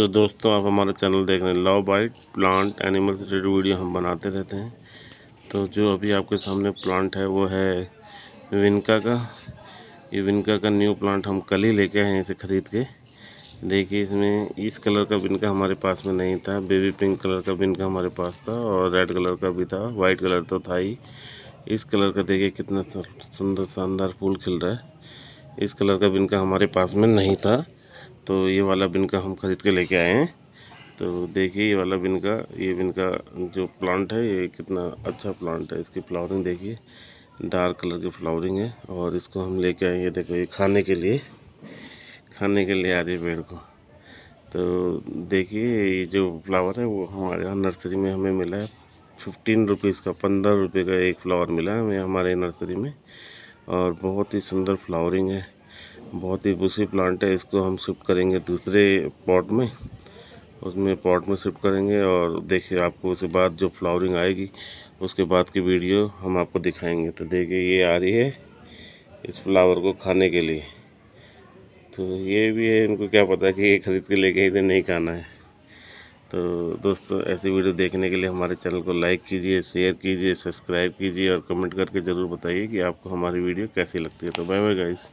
तो दोस्तों आप हमारा चैनल देख रहे हैं love bite plant animal related video हम बनाते रहते हैं तो जो अभी आपके सामने प्लांट है वो है विनका का ये विनका का न्यू प्लांट हम कल ही लेके आए हैं इसे ख़रीद के देखिए इसमें इस कलर का बिनका हमारे पास में नहीं था बेबी पिंक कलर का बिनका हमारे पास था और रेड कलर का भी था वाइट कलर तो था ही इस कलर का देखिए कितना सुंदर शानदार फूल खिल रहा है इस कलर का बिनका हमारे पास में नहीं था तो ये वाला बिन का हम ख़रीद के लेके आए हैं तो देखिए ये वाला बिन का ये बिन का जो प्लांट है ये कितना अच्छा प्लांट है इसकी फ्लावरिंग देखिए डार्क कलर की फ्लावरिंग है और इसको हम लेके आए ये देखो ये खाने के लिए खाने के लिए आ रही है पेड़ को तो देखिए ये जो फ्लावर है वो हमारे यहाँ नर्सरी में हमें मिला है फिफ्टीन रुपीज़ का पंद्रह रुपये का एक फ्लावर मिला है हमें हमारे नर्सरी में और बहुत ही सुंदर फ्लावरिंग है बहुत ही बुसी प्लांट है इसको हम शिफ्ट करेंगे दूसरे पॉट में उसमें पॉट में शिफ्ट करेंगे और देखिए आपको उसके बाद जो फ्लावरिंग आएगी उसके बाद की वीडियो हम आपको दिखाएंगे तो देखिए ये आ रही है इस फ्लावर को खाने के लिए तो ये भी है इनको क्या पता कि ये ख़रीद के लेके इसे नहीं खाना है तो दोस्तों ऐसी वीडियो देखने के लिए हमारे चैनल को लाइक कीजिए शेयर कीजिए सब्सक्राइब कीजिए और कमेंट करके ज़रूर बताइए कि आपको हमारी वीडियो कैसी लगती है तो बाय बाय गाइस